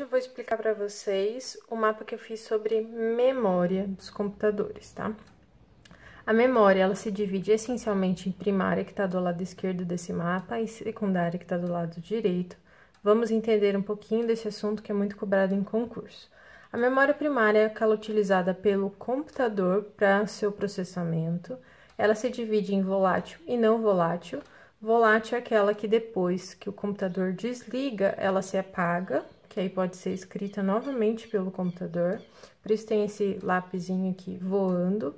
hoje eu vou explicar para vocês o mapa que eu fiz sobre memória dos computadores, tá? A memória, ela se divide essencialmente em primária, que está do lado esquerdo desse mapa, e secundária, que está do lado direito. Vamos entender um pouquinho desse assunto que é muito cobrado em concurso. A memória primária é aquela utilizada pelo computador para seu processamento. Ela se divide em volátil e não volátil. Volátil é aquela que depois que o computador desliga, ela se apaga que aí pode ser escrita novamente pelo computador. Por isso tem esse lápisinho aqui voando.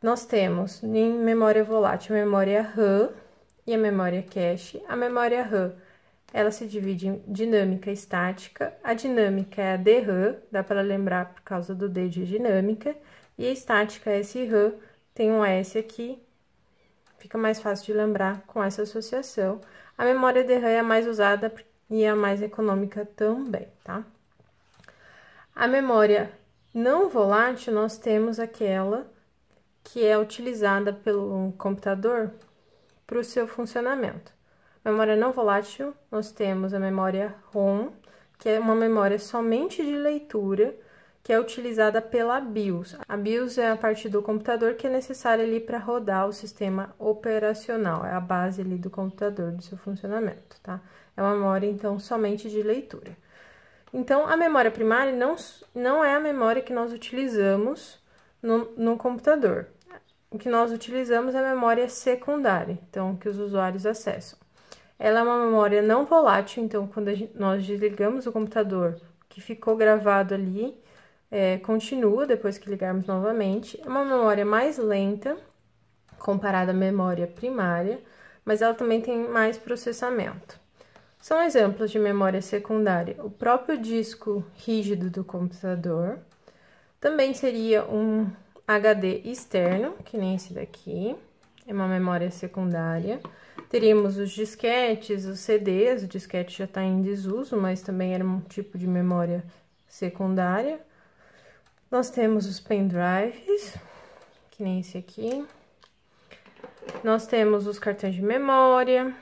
Nós temos em memória volátil memória RAM e a memória cache. A memória RAM, ela se divide em dinâmica e estática. A dinâmica é a DRAM, dá para lembrar por causa do D de dinâmica. E a estática é esse RAM, tem um S aqui, fica mais fácil de lembrar com essa associação. A memória DRAM é a mais usada porque e a mais econômica também, tá? A memória não volátil, nós temos aquela que é utilizada pelo computador para o seu funcionamento. Memória não volátil, nós temos a memória ROM, que é uma memória somente de leitura, que é utilizada pela BIOS. A BIOS é a parte do computador que é necessária ali para rodar o sistema operacional, é a base ali do computador, do seu funcionamento, tá? É uma memória, então, somente de leitura. Então, a memória primária não, não é a memória que nós utilizamos no, no computador. O que nós utilizamos é a memória secundária, então, que os usuários acessam. Ela é uma memória não volátil, então, quando gente, nós desligamos o computador que ficou gravado ali, é, continua depois que ligarmos novamente. É uma memória mais lenta comparada à memória primária, mas ela também tem mais processamento. São exemplos de memória secundária o próprio disco rígido do computador, também seria um HD externo, que nem esse daqui, é uma memória secundária. Teríamos os disquetes, os CDs, o disquete já está em desuso, mas também era um tipo de memória secundária. Nós temos os pendrives, que nem esse aqui. Nós temos os cartões de memória.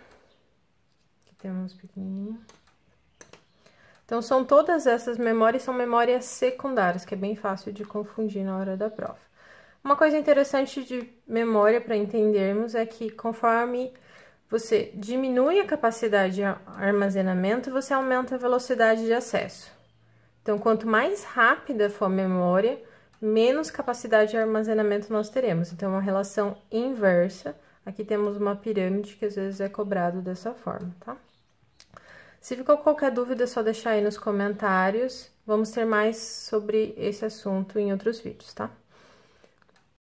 tem temos pequenininho. Então, são todas essas memórias, são memórias secundárias, que é bem fácil de confundir na hora da prova. Uma coisa interessante de memória para entendermos é que conforme você diminui a capacidade de armazenamento, você aumenta a velocidade de acesso. Então, quanto mais rápida for a memória, menos capacidade de armazenamento nós teremos. Então, é uma relação inversa. Aqui temos uma pirâmide que às vezes é cobrado dessa forma, tá? Se ficou qualquer dúvida, é só deixar aí nos comentários. Vamos ter mais sobre esse assunto em outros vídeos, tá?